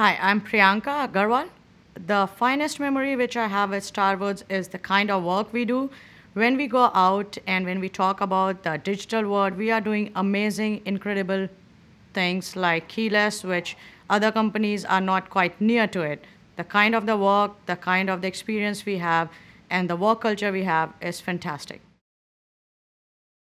Hi, I'm Priyanka Agarwal. The finest memory which I have with Starwoods is the kind of work we do. When we go out and when we talk about the digital world, we are doing amazing, incredible things like keyless, which other companies are not quite near to it. The kind of the work, the kind of the experience we have, and the work culture we have is fantastic.